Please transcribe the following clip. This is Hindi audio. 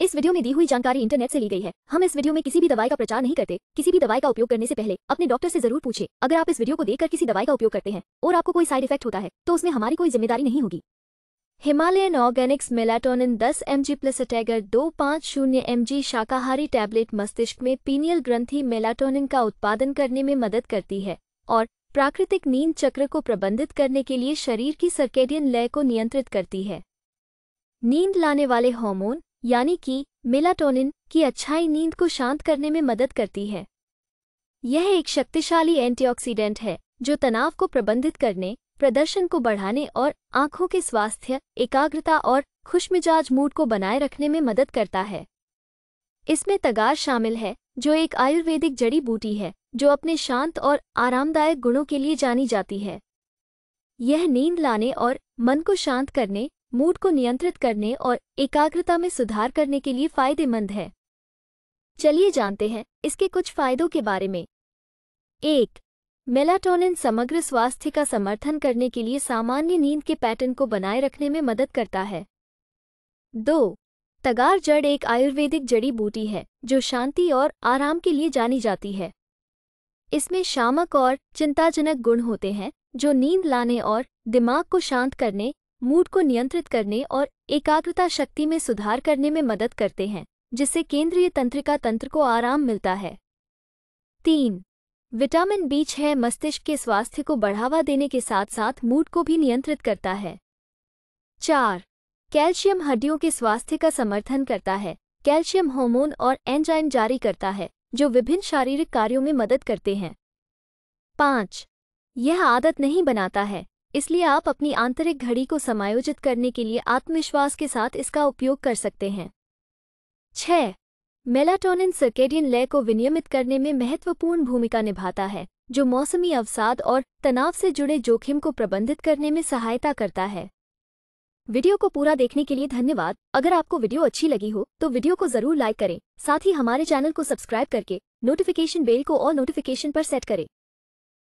इस वीडियो में दी हुई जानकारी इंटरनेट से ली गई है हम इस वीडियो में किसी भी दवाई का प्रचार नहीं करते किसी भी दवाई का उपयोग करने से पहले अपने डॉक्टर से जरूर पूछे अगर आप इस वीडियो को देखकर किसी दवाई का उपयोग करते हैं और आपको कोई साइड इफेक्ट होता है तो उसमें हमारी कोई जिम्मेदारी नहीं होगी Himalayan organics melatonin 10 M G plus अटैगर दो पाँच शून्य एम जी शाकाहारी टैबलेट मस्तिष्क में पीनियल ग्रंथी मेलाटोनिन का उत्पादन करने में मदद करती है और प्राकृतिक नींद चक्र को प्रबंधित करने के लिए शरीर की सर्केडियन लय को नियंत्रित करती है नींद लाने वाले हार्मोन यानी कि मेलाटोनिन की अच्छाई नींद को शांत करने में मदद करती है यह एक शक्तिशाली एंटीऑक्सीडेंट है जो तनाव को प्रबंधित करने प्रदर्शन को बढ़ाने और आंखों के स्वास्थ्य एकाग्रता और खुशमिजाज मूड को बनाए रखने में मदद करता है इसमें तगार शामिल है जो एक आयुर्वेदिक जड़ी बूटी है जो अपने शांत और आरामदायक गुणों के लिए जानी जाती है यह नींद लाने और मन को शांत करने मूड को नियंत्रित करने और एकाग्रता में सुधार करने के लिए फायदेमंद है चलिए जानते हैं इसके कुछ फायदों के बारे में एक मेलाटोनिन समग्र स्वास्थ्य का समर्थन करने के लिए सामान्य नींद के पैटर्न को बनाए रखने में मदद करता है दो तगार जड़ एक आयुर्वेदिक जड़ी बूटी है जो शांति और आराम के लिए जानी जाती है इसमें शामक और चिंताजनक गुण होते हैं जो नींद लाने और दिमाग को शांत करने मूड को नियंत्रित करने और एकाग्रता शक्ति में सुधार करने में मदद करते हैं जिससे केंद्रीय तंत्रिका तंत्र को आराम मिलता है तीन विटामिन बी छह मस्तिष्क के स्वास्थ्य को बढ़ावा देने के साथ साथ मूड को भी नियंत्रित करता है चार कैल्शियम हड्डियों के स्वास्थ्य का समर्थन करता है कैल्शियम हार्मोन और एंजाइम जारी करता है जो विभिन्न शारीरिक कार्यों में मदद करते हैं पाँच यह आदत नहीं बनाता है इसलिए आप अपनी आंतरिक घड़ी को समायोजित करने के लिए आत्मविश्वास के साथ इसका उपयोग कर सकते हैं छह मेलाटोनिन सर्केडियन लय को विनियमित करने में महत्वपूर्ण भूमिका निभाता है जो मौसमी अवसाद और तनाव से जुड़े जोखिम को प्रबंधित करने में सहायता करता है वीडियो को पूरा देखने के लिए धन्यवाद अगर आपको वीडियो अच्छी लगी हो तो वीडियो को जरूर लाइक करें साथ ही हमारे चैनल को सब्सक्राइब करके नोटिफिकेशन बेल को और नोटिफिकेशन पर सेट करें